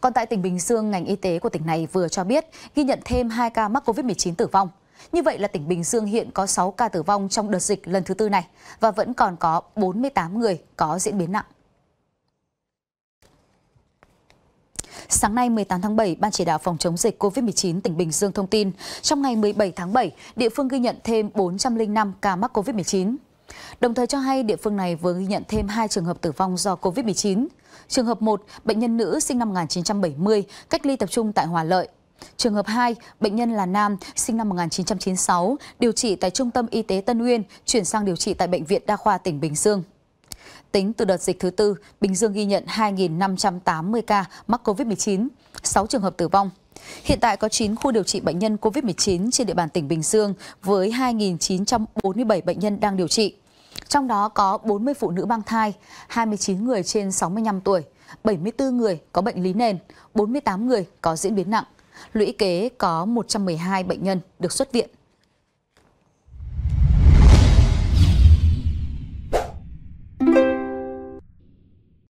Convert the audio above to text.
Còn tại tỉnh Bình Dương, ngành y tế của tỉnh này vừa cho biết ghi nhận thêm 2 ca mắc COVID-19 tử vong. Như vậy là tỉnh Bình Dương hiện có 6 ca tử vong trong đợt dịch lần thứ tư này và vẫn còn có 48 người có diễn biến nặng. Sáng nay 18 tháng 7, Ban chỉ đạo phòng chống dịch COVID-19 tỉnh Bình Dương thông tin, trong ngày 17 tháng 7, địa phương ghi nhận thêm 405 ca mắc COVID-19. Đồng thời cho hay địa phương này vừa ghi nhận thêm 2 trường hợp tử vong do COVID-19. Trường hợp 1, bệnh nhân nữ sinh năm 1970, cách ly tập trung tại Hòa Lợi. Trường hợp 2, bệnh nhân là nam, sinh năm 1996, điều trị tại Trung tâm Y tế Tân Uyên, chuyển sang điều trị tại Bệnh viện Đa khoa tỉnh Bình Dương. Tính từ đợt dịch thứ tư, Bình Dương ghi nhận 2.580 ca mắc COVID-19, 6 trường hợp tử vong. Hiện tại có 9 khu điều trị bệnh nhân COVID-19 trên địa bàn tỉnh Bình Dương với 2.947 bệnh nhân đang điều trị. Trong đó có 40 phụ nữ mang thai, 29 người trên 65 tuổi, 74 người có bệnh lý nền, 48 người có diễn biến nặng. Lũy kế có 112 bệnh nhân được xuất viện.